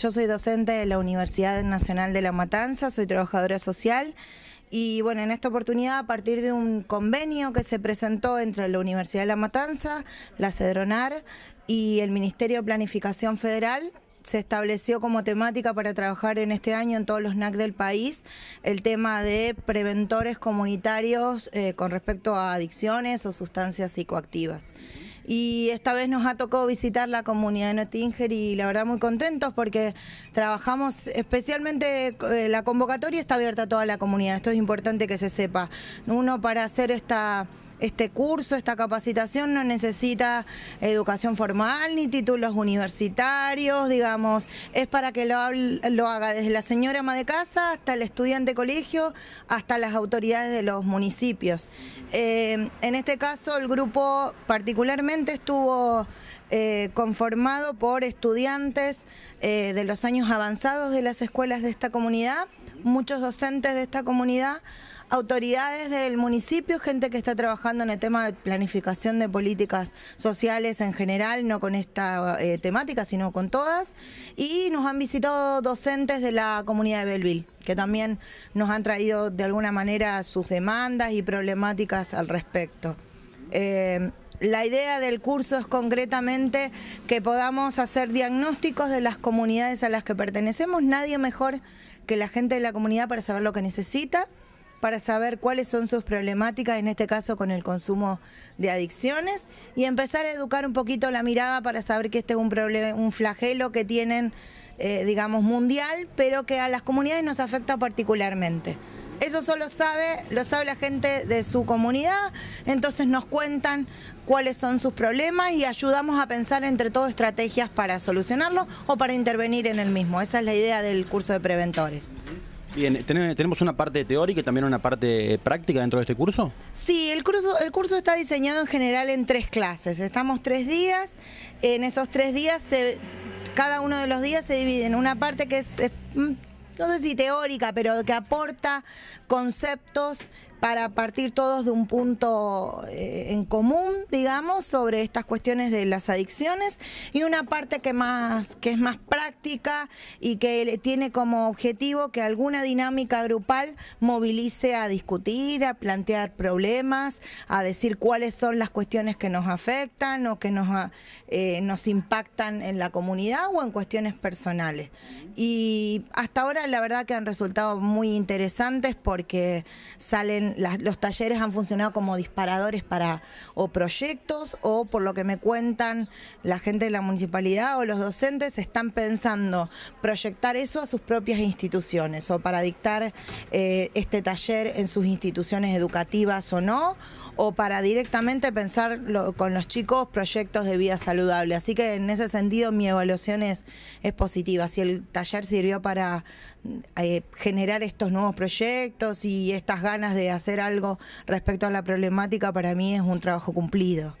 Yo soy docente de la Universidad Nacional de La Matanza, soy trabajadora social. Y bueno, en esta oportunidad, a partir de un convenio que se presentó entre la Universidad de La Matanza, la Cedronar y el Ministerio de Planificación Federal, se estableció como temática para trabajar en este año en todos los NAC del país el tema de preventores comunitarios eh, con respecto a adicciones o sustancias psicoactivas. Y esta vez nos ha tocado visitar la comunidad de Nottinger y la verdad muy contentos porque trabajamos especialmente eh, la convocatoria está abierta a toda la comunidad. Esto es importante que se sepa. Uno para hacer esta este curso, esta capacitación no necesita educación formal ni títulos universitarios, digamos, es para que lo, haga desde la señora ama de casa hasta el estudiante de colegio, hasta las autoridades de los municipios. Eh, en este caso el grupo particularmente estuvo eh, conformado por estudiantes eh, de los años avanzados de las escuelas de esta comunidad, muchos docentes de esta comunidad, autoridades del municipio, gente que está trabajando en el tema de planificación de políticas sociales en general, no con esta eh, temática, sino con todas, y nos han visitado docentes de la comunidad de Belleville, que también nos han traído de alguna manera sus demandas y problemáticas al respecto. Eh, la idea del curso es concretamente que podamos hacer diagnósticos de las comunidades a las que pertenecemos. Nadie mejor que la gente de la comunidad para saber lo que necesita, para saber cuáles son sus problemáticas, en este caso con el consumo de adicciones, y empezar a educar un poquito la mirada para saber que este es un, problema, un flagelo que tienen, eh, digamos, mundial, pero que a las comunidades nos afecta particularmente. Eso solo sabe, lo sabe la gente de su comunidad, entonces nos cuentan cuáles son sus problemas y ayudamos a pensar entre todos estrategias para solucionarlo o para intervenir en el mismo. Esa es la idea del curso de preventores. Bien, ¿tenemos una parte teórica y también una parte eh, práctica dentro de este curso? Sí, el curso, el curso está diseñado en general en tres clases. Estamos tres días, en esos tres días se cada uno de los días se divide en una parte que es mm, no sé si teórica, pero que aporta conceptos para partir todos de un punto eh, en común, digamos, sobre estas cuestiones de las adicciones y una parte que, más, que es más práctica y que tiene como objetivo que alguna dinámica grupal movilice a discutir, a plantear problemas, a decir cuáles son las cuestiones que nos afectan o que nos, ah, eh, nos impactan en la comunidad o en cuestiones personales. Y hasta ahora la verdad que han resultado muy interesantes porque salen los talleres han funcionado como disparadores para o proyectos o por lo que me cuentan la gente de la municipalidad o los docentes están pensando proyectar eso a sus propias instituciones o para dictar eh, este taller en sus instituciones educativas o no o para directamente pensar con los chicos proyectos de vida saludable. Así que en ese sentido mi evaluación es, es positiva. Si el taller sirvió para eh, generar estos nuevos proyectos y estas ganas de hacer algo respecto a la problemática, para mí es un trabajo cumplido.